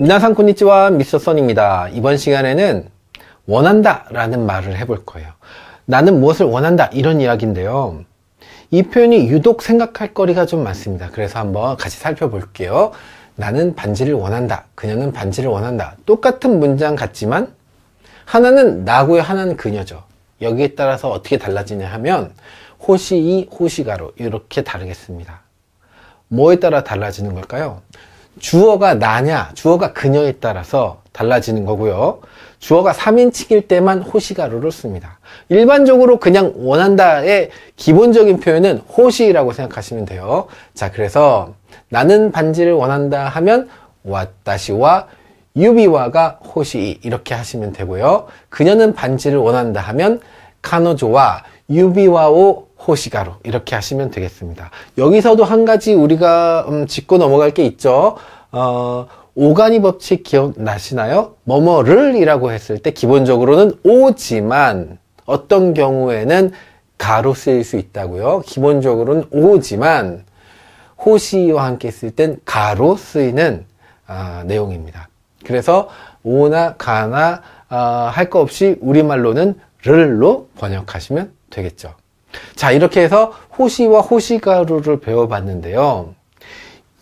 미나상 콘니치와 미스터 선입니다. 이번 시간에는 원한다 라는 말을 해볼 거예요. 나는 무엇을 원한다 이런 이야기인데요. 이 표현이 유독 생각할 거리가 좀 많습니다. 그래서 한번 같이 살펴볼게요. 나는 반지를 원한다. 그녀는 반지를 원한다. 똑같은 문장 같지만 하나는 나고요. 하나는 그녀죠. 여기에 따라서 어떻게 달라지냐 하면 호시 이 호시 가로 이렇게 다르겠습니다. 뭐에 따라 달라지는 걸까요? 주어가 나냐, 주어가 그녀에 따라서 달라지는 거고요. 주어가 3인칭일 때만 호시가로를 씁니다. 일반적으로 그냥 원한다의 기본적인 표현은 호시라고 생각하시면 돼요. 자, 그래서 나는 반지를 원한다 하면 와다시와 유비와가 호시 이렇게 이 하시면 되고요. 그녀는 반지를 원한다 하면 카노조와 유비와오 호시가로 이렇게 하시면 되겠습니다. 여기서도 한 가지 우리가 음, 짚고 넘어갈 게 있죠. 어, 오가니 법칙 기억나시나요? 뭐뭐를 이라고 했을 때 기본적으로는 오지만 어떤 경우에는 가로 쓰일 수 있다고요. 기본적으로는 오지만 호시와 함께 쓸 땐 가로 쓰이는 아, 내용입니다. 그래서 오나 가나 어, 아, 할거 없이 우리말로는 를로 번역하시면 되겠죠. 자 이렇게 해서 호시와 호시가루를 배워봤는데요.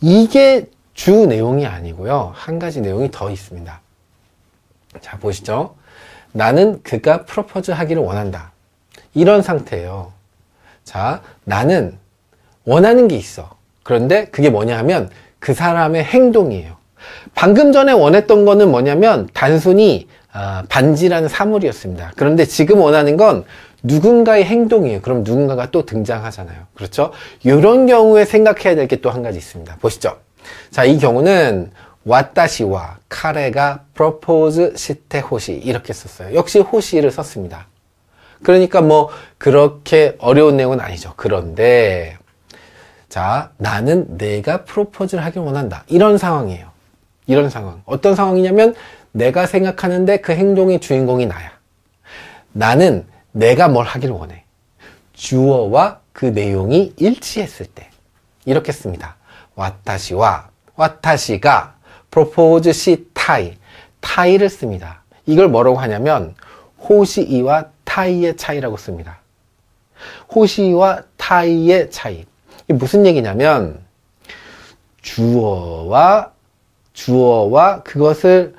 이게 주 내용이 아니고요. 한 가지 내용이 더 있습니다. 자 보시죠. 나는 그가 프로포즈 하기를 원한다. 이런 상태예요. 자 나는 원하는 게 있어. 그런데 그게 뭐냐 하면 그 사람의 행동이에요. 방금 전에 원했던 거는 뭐냐면 단순히 아, 반지라는 사물이었습니다. 그런데 지금 원하는 건 누군가의 행동이에요. 그럼 누군가가 또 등장하잖아요. 그렇죠? 이런 경우에 생각해야 될 게 또 한 가지 있습니다. 보시죠. 자, 이 경우는 와타시와 카레가 프로포즈 시테 호시 이렇게 썼어요. 역시 호시를 썼습니다. 그러니까 뭐 그렇게 어려운 내용은 아니죠. 그런데 자, 나는 내가 프로포즈를 하길 원한다. 이런 상황이에요. 이런 상황. 어떤 상황이냐면 내가 생각하는데 그 행동의 주인공이 나야. 나는 내가 뭘 하길 원해. 주어와 그 내용이 일치했을 때. 이렇게 씁니다. 와타시와 와타시가 propose 시 타이 타이를 씁니다. 이걸 뭐라고 하냐면 호시이와 타이의 차이라고 씁니다. 호시이와 타이의 차이. 이게 무슨 얘기냐면 주어와 주어와 그것을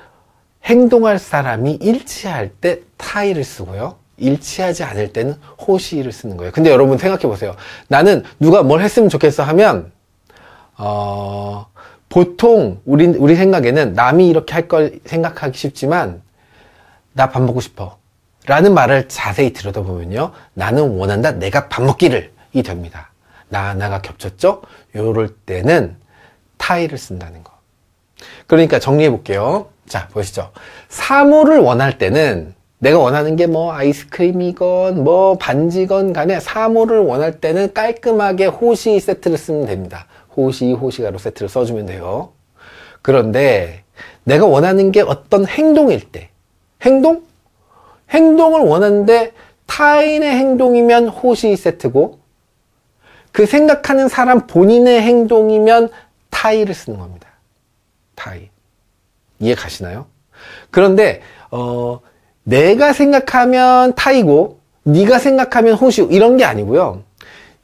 행동할 사람이 일치할 때 타이를 쓰고요. 일치하지 않을 때는 호시를 쓰는 거예요. 근데 여러분 생각해 보세요. 나는 누가 뭘 했으면 좋겠어 하면 어, 보통 우리 우리 생각에는 남이 이렇게 할 걸 생각하기 쉽지만 나 밥 먹고 싶어. 라는 말을 자세히 들여다보면요. 나는 원한다. 내가 밥 먹기를. 이 됩니다. 나, 나가 겹쳤죠? 요럴 때는 타이를 쓴다는 거. 그러니까 정리해 볼게요. 자, 보시죠. 사물을 원할 때는 내가 원하는 게 뭐 아이스크림이건 뭐 반지건 간에 사물을 원할 때는 깔끔하게 호시 세트를 쓰면 됩니다. 호시, 호시가로 세트를 써주면 돼요. 그런데 내가 원하는 게 어떤 행동일 때 행동? 행동을 원하는데 타인의 행동이면 호시 세트고 그 생각하는 사람 본인의 행동이면 타이를 쓰는 겁니다. 타이 이해 가시나요? 그런데 어, 내가 생각하면 타이고 네가 생각하면 호시고 이런 게 아니고요.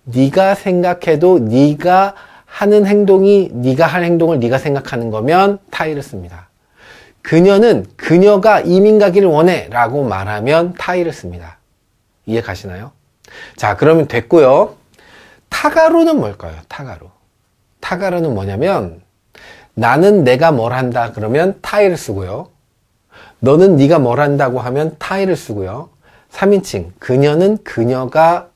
네가 생각해도 네가 하는 행동이 네가 할 행동을 네가 생각하는 거면 타이를 씁니다. 그녀는 그녀가 이민 가기를 원해 라고 말하면 타이를 씁니다. 이해 가시나요? 자 그러면 됐고요. 타가로는 뭘까요? 타가로. 타가로는 뭐냐면 나는 내가 뭘 한다 그러면 타이를 쓰고요. 너는 네가 뭘 한다고 하면 타이를 쓰고요. 3인칭 그녀는 그녀가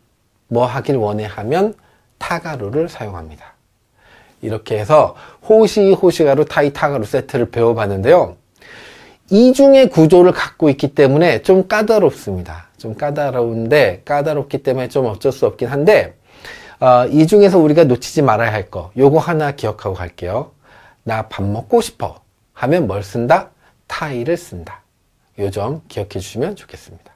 뭐 하길 원해 하면 타가루를 사용합니다. 이렇게 해서 호시 호시가루 타이 타가루 세트를 배워봤는데요. 이중의 구조를 갖고 있기 때문에 좀 까다롭습니다. 좀 까다로운데 까다롭기 때문에 좀 어쩔 수 없긴 한데 어, 이 중에서 우리가 놓치지 말아야 할거 요거 하나 기억하고 갈게요. 나밥 먹고 싶어 하면 뭘 쓴다? 타이를 쓴다. 요점 기억해 주시면 좋겠습니다.